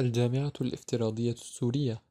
الجامعة الافتراضية السورية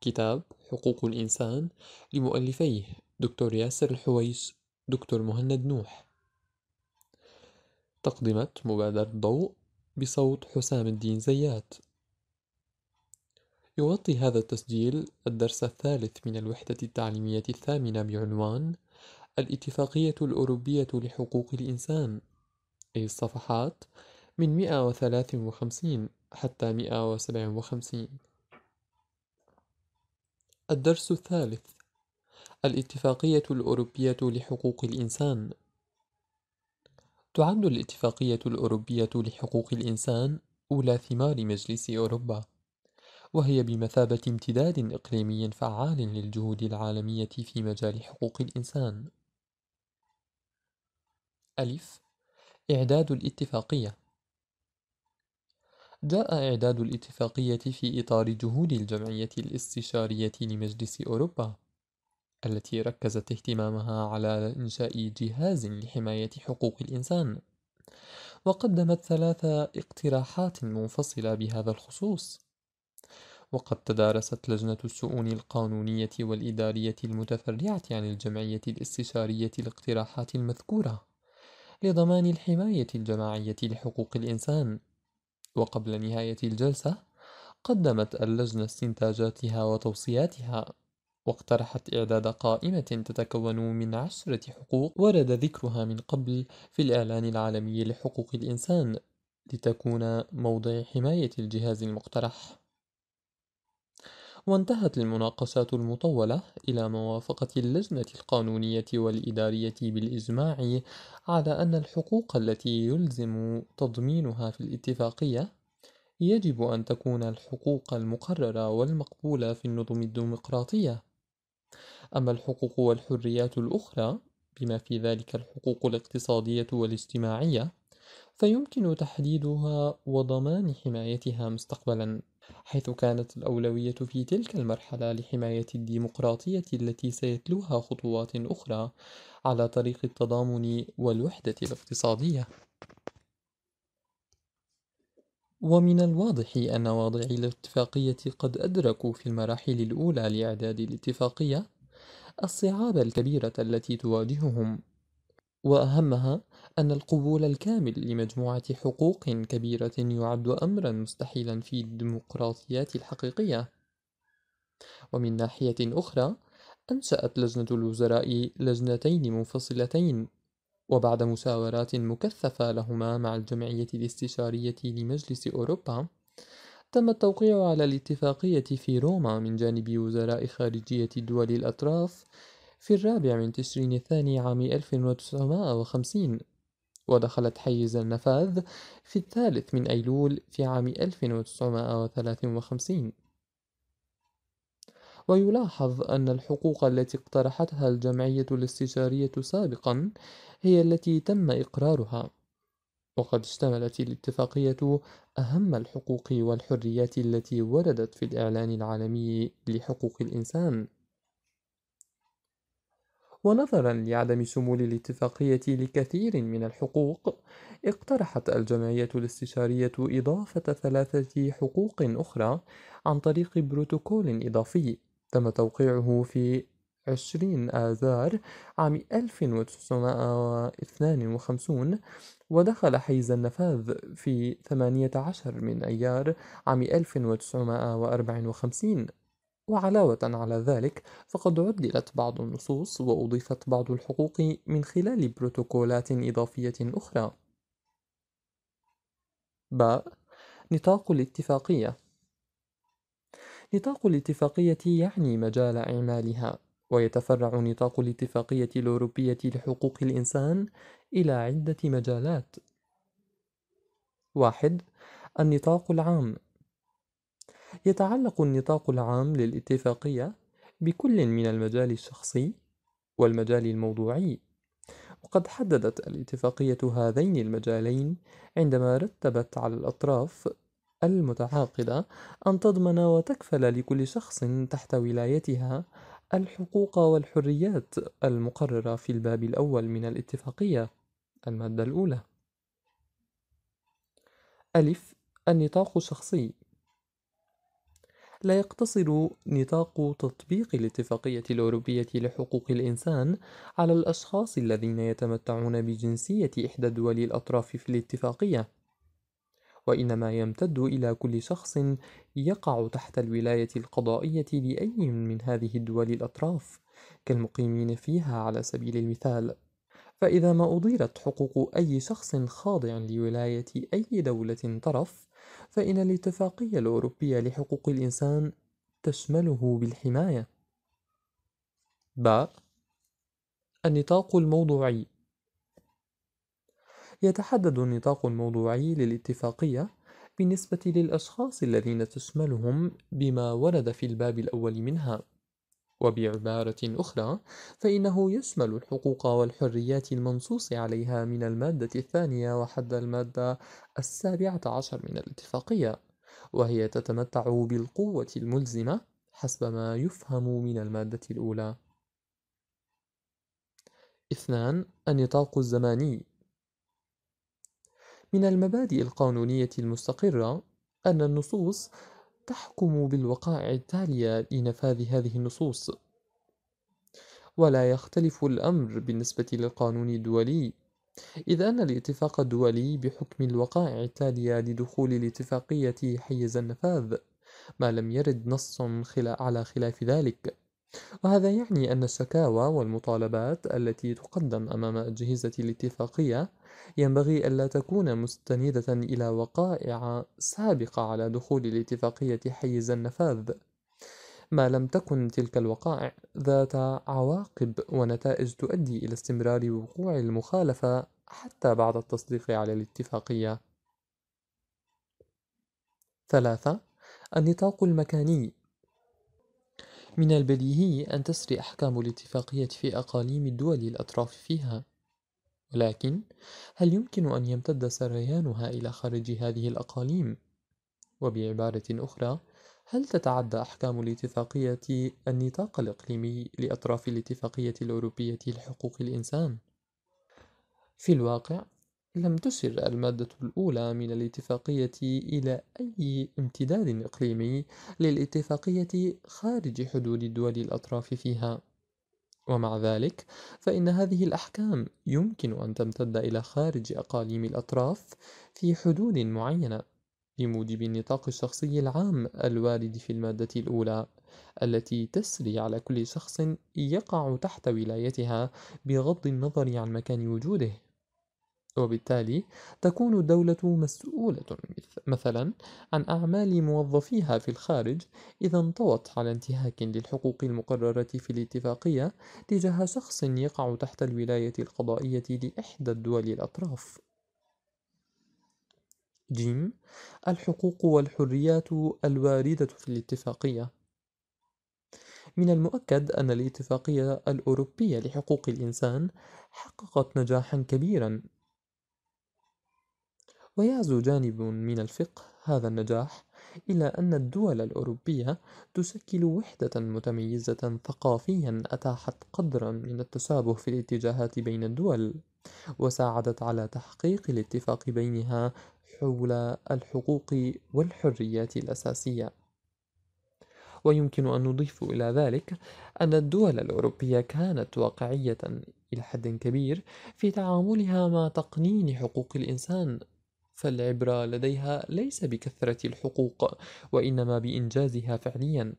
كتاب حقوق الإنسان لمؤلفيه دكتور ياسر الحويس دكتور مهند نوح تقدمة مبادرة ضوء بصوت حسام الدين زيات يغطي هذا التسجيل الدرس الثالث من الوحدة التعليمية الثامنة بعنوان الاتفاقية الأوروبية لحقوق الإنسان أي الصفحات من 153 حتى 157 الدرس الثالث الاتفاقية الأوروبية لحقوق الإنسان تعد الاتفاقية الأوروبية لحقوق الإنسان أولى ثمار مجلس أوروبا وهي بمثابة امتداد إقليمي فعال للجهود العالمية في مجال حقوق الإنسان ألف إعداد الاتفاقية جاء إعداد الاتفاقية في إطار جهود الجمعية الاستشارية لمجلس أوروبا، التي ركزت اهتمامها على إنشاء جهاز لحماية حقوق الإنسان، وقدمت ثلاث اقتراحات منفصلة بهذا الخصوص، وقد تدارست لجنة الشؤون القانونية والإدارية المتفرعة عن الجمعية الاستشارية الاقتراحات المذكورة لضمان الحماية الجماعية لحقوق الإنسان وقبل نهاية الجلسة قدمت اللجنة استنتاجاتها وتوصياتها واقترحت إعداد قائمة تتكون من عشرة حقوق ورد ذكرها من قبل في الإعلان العالمي لحقوق الإنسان لتكون موضع حماية الجهاز المقترح وانتهت المناقصات المطولة إلى موافقة اللجنة القانونية والإدارية بالإجماع على أن الحقوق التي يلزم تضمينها في الاتفاقية يجب أن تكون الحقوق المقررة والمقبولة في النظم الديمقراطية أما الحقوق والحريات الأخرى بما في ذلك الحقوق الاقتصادية والاجتماعية فيمكن تحديدها وضمان حمايتها مستقبلا حيث كانت الأولوية في تلك المرحلة لحماية الديمقراطية التي سيتلوها خطوات أخرى على طريق التضامن والوحدة الاقتصادية. ومن الواضح أن واضعي الاتفاقية قد أدركوا في المراحل الأولى لإعداد الاتفاقية الصعاب الكبيرة التي تواجههم وأهمها أن القبول الكامل لمجموعة حقوق كبيرة يعد أمرا مستحيلا في الديمقراطيات الحقيقية ومن ناحية أخرى أنشأت لجنة الوزراء لجنتين منفصلتين وبعد مساورات مكثفة لهما مع الجمعية الاستشارية لمجلس أوروبا تم التوقيع على الاتفاقية في روما من جانب وزراء خارجية الدول الأطراف في الرابع من تشرين الثاني عام 1950 ودخلت حيز النفاذ في الثالث من أيلول في عام 1953 ويلاحظ أن الحقوق التي اقترحتها الجمعية الاستشارية سابقا هي التي تم إقرارها وقد اشتملت الاتفاقية أهم الحقوق والحريات التي وردت في الإعلان العالمي لحقوق الإنسان ونظرا لعدم شمول الاتفاقية لكثير من الحقوق اقترحت الجمعية الاستشارية إضافة ثلاثة حقوق أخرى عن طريق بروتوكول إضافي تم توقيعه في 20 آذار عام 1952 ودخل حيز النفاذ في 18 من أيار عام 1954 وعلاوة على ذلك فقد عدلت بعض النصوص وأضيفت بعض الحقوق من خلال بروتوكولات إضافية أخرى ب نطاق الاتفاقية نطاق الاتفاقية يعني مجال إعمالها ويتفرع نطاق الاتفاقية الأوروبية لحقوق الإنسان إلى عدة مجالات واحد النطاق العام يتعلق النطاق العام للاتفاقية بكل من المجال الشخصي والمجال الموضوعي وقد حددت الاتفاقية هذين المجالين عندما رتبت على الأطراف المتعاقدة أن تضمن وتكفل لكل شخص تحت ولايتها الحقوق والحريات المقررة في الباب الأول من الاتفاقية المادة الأولى ألف النطاق الشخصي لا يقتصر نطاق تطبيق الاتفاقية الأوروبية لحقوق الإنسان على الأشخاص الذين يتمتعون بجنسية إحدى الدول الأطراف في الاتفاقية، وإنما يمتد إلى كل شخص يقع تحت الولاية القضائية لأي من هذه الدول الأطراف، كالمقيمين فيها على سبيل المثال. فإذا ما أضيرت حقوق أي شخص خاضع لولاية أي دولة طرف، فإن الاتفاقية الأوروبية لحقوق الإنسان تشمله بالحماية. ب النطاق الموضوعي يتحدد النطاق الموضوعي للاتفاقية بالنسبة للأشخاص الذين تشملهم بما ورد في الباب الأول منها وبعبارة أخرى فإنه يشمل الحقوق والحريات المنصوص عليها من المادة الثانية وحد المادة السابعة عشر من الاتفاقية وهي تتمتع بالقوة الملزمة حسب ما يفهم من المادة الأولى اثنان النطاق الزماني من المبادئ القانونية المستقرة أن النصوص تحكم بالوقائع التالية لنفاذ هذه النصوص ولا يختلف الأمر بالنسبة للقانون الدولي إذ أن الاتفاق الدولي بحكم الوقائع التالية لدخول الاتفاقية حيز النفاذ ما لم يرد نص خلا على خلاف ذلك وهذا يعني أن الشكاوى والمطالبات التي تقدم أمام أجهزة الاتفاقية ينبغي ألا تكون مستندة إلى وقائع سابقة على دخول الاتفاقية حيز النفاذ ما لم تكن تلك الوقائع ذات عواقب ونتائج تؤدي إلى استمرار وقوع المخالفة حتى بعد التصديق على الاتفاقية. ثلاثة: النطاق المكاني من البديهي أن تسري أحكام الاتفاقية في أقاليم الدول الأطراف فيها، لكن هل يمكن أن يمتد سريانها إلى خارج هذه الأقاليم؟ وبعبارة أخرى هل تتعدى أحكام الاتفاقية النطاق الإقليمي لأطراف الاتفاقية الأوروبية لحقوق الإنسان؟ في الواقع لم تسر المادة الأولى من الاتفاقية إلى أي امتداد إقليمي للاتفاقية خارج حدود الدول الأطراف فيها ومع ذلك فإن هذه الأحكام يمكن أن تمتد إلى خارج أقاليم الأطراف في حدود معينة بموجب النطاق الشخصي العام الوارد في المادة الأولى التي تسري على كل شخص يقع تحت ولايتها بغض النظر عن مكان وجوده وبالتالي تكون الدولة مسؤولة مثلا عن أعمال موظفيها في الخارج إذا انطوت على انتهاك للحقوق المقررة في الاتفاقية تجاه شخص يقع تحت الولاية القضائية لإحدى الدول الأطراف. ج الحقوق والحريات الواردة في الاتفاقية من المؤكد أن الاتفاقية الأوروبية لحقوق الإنسان حققت نجاحا كبيرا ويعزو جانب من الفقه هذا النجاح إلى أن الدول الأوروبية تشكل وحدة متميزة ثقافيا أتاحت قدرا من التشابه في الاتجاهات بين الدول وساعدت على تحقيق الاتفاق بينها حول الحقوق والحريات الأساسية ويمكن أن نضيف إلى ذلك أن الدول الأوروبية كانت واقعية إلى حد كبير في تعاملها مع تقنين حقوق الإنسان فالعبرة لديها ليس بكثرة الحقوق وإنما بإنجازها فعليا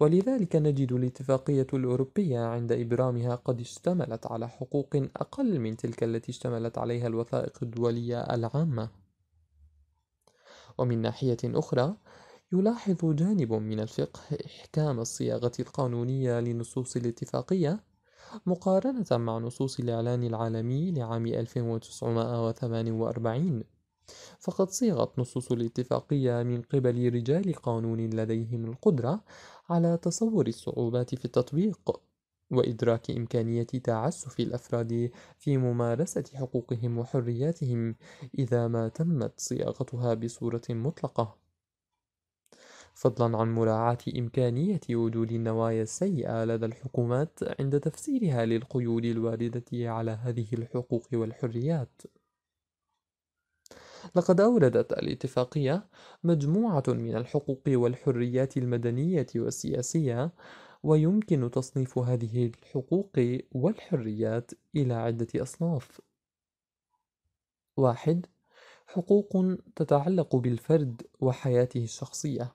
ولذلك نجد الاتفاقية الأوروبية عند إبرامها قد اشتملت على حقوق أقل من تلك التي اشتملت عليها الوثائق الدولية العامة ومن ناحية أخرى يلاحظ جانب من الفقه إحكام الصياغة القانونية لنصوص الاتفاقية مقارنة مع نصوص الإعلان العالمي لعام 1948 فقد صيغت نصوص الاتفاقية من قبل رجال قانون لديهم القدرة على تصور الصعوبات في التطبيق وإدراك إمكانية تعسف الأفراد في ممارسة حقوقهم وحرياتهم إذا ما تمت صياغتها بصورة مطلقة فضلا عن مراعاة إمكانية وجود النوايا السيئة لدى الحكومات عند تفسيرها للقيود الواردة على هذه الحقوق والحريات لقد أوردت الاتفاقية مجموعة من الحقوق والحريات المدنية والسياسية ويمكن تصنيف هذه الحقوق والحريات إلى عدة أصناف واحد حقوق تتعلق بالفرد وحياته الشخصية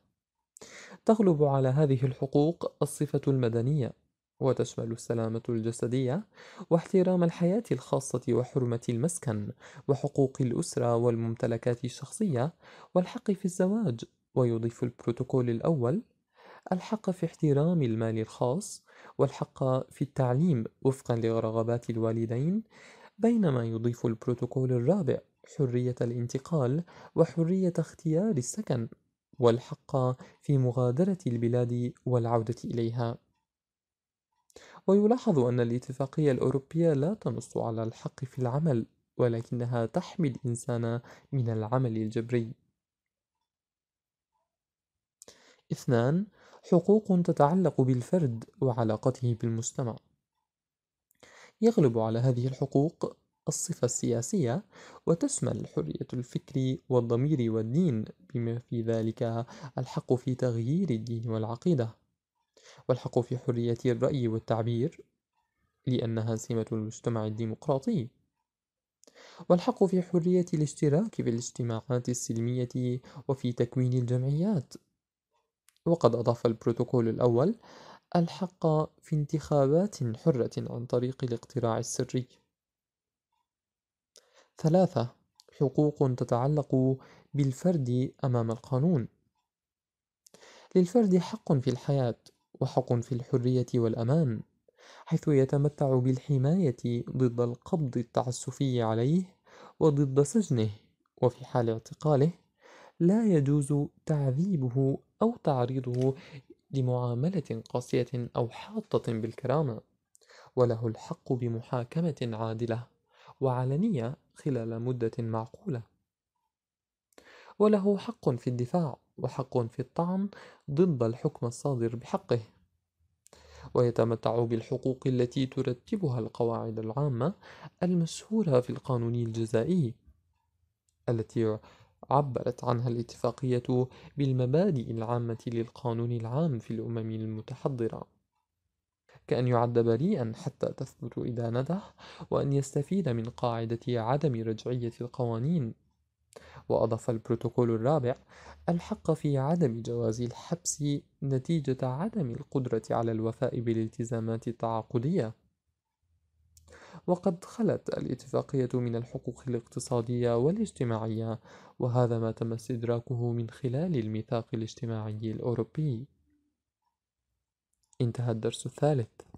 تغلب على هذه الحقوق الصفة المدنية وتشمل السلامة الجسدية واحترام الحياة الخاصة وحرمة المسكن وحقوق الأسرة والممتلكات الشخصية والحق في الزواج ويضيف البروتوكول الأول الحق في احترام المال الخاص والحق في التعليم وفقا لرغبات الوالدين بينما يضيف البروتوكول الرابع حرية الانتقال وحرية اختيار السكن والحق في مغادرة البلاد والعودة إليها ويلاحظ أن الاتفاقية الأوروبية لا تنص على الحق في العمل ولكنها تحمي الإنسان من العمل الجبري. اثنان حقوق تتعلق بالفرد وعلاقته بالمجتمع. يغلب على هذه الحقوق الصفة السياسية وتشمل حرية الفكر والضمير والدين بما في ذلك الحق في تغيير الدين والعقيدة والحق في حرية الرأي والتعبير لأنها سمة المجتمع الديمقراطي والحق في حرية الاشتراك في الاجتماعات السلمية وفي تكوين الجمعيات وقد أضاف البروتوكول الأول الحق في انتخابات حرة عن طريق الاقتراع السري ثلاثة حقوق تتعلق بالفرد أمام القانون للفرد حق في الحياة وحق في الحرية والأمان حيث يتمتع بالحماية ضد القبض التعسفي عليه وضد سجنه وفي حال اعتقاله لا يجوز تعذيبه أو تعريضه لمعاملة قاسية أو حاطة بالكرامة وله الحق بمحاكمة عادلة وعلنية خلال مدة معقولة وله حق في الدفاع وحق في الطعن ضد الحكم الصادر بحقه ويتمتع بالحقوق التي ترتبها القواعد العامة المشهورة في القانون الجزائي التي عبرت عنها الاتفاقية بالمبادئ العامة للقانون العام في الأمم المتحضرة كأن يعد بريئا حتى تثبت إدانته وأن يستفيد من قاعدة عدم رجعية القوانين وأضاف البروتوكول الرابع الحق في عدم جواز الحبس نتيجة عدم القدرة على الوفاء بالالتزامات التعاقدية وقد خلت الاتفاقية من الحقوق الاقتصادية والاجتماعية وهذا ما تم استدراكه من خلال الميثاق الاجتماعي الأوروبي انتهى الدرس الثالث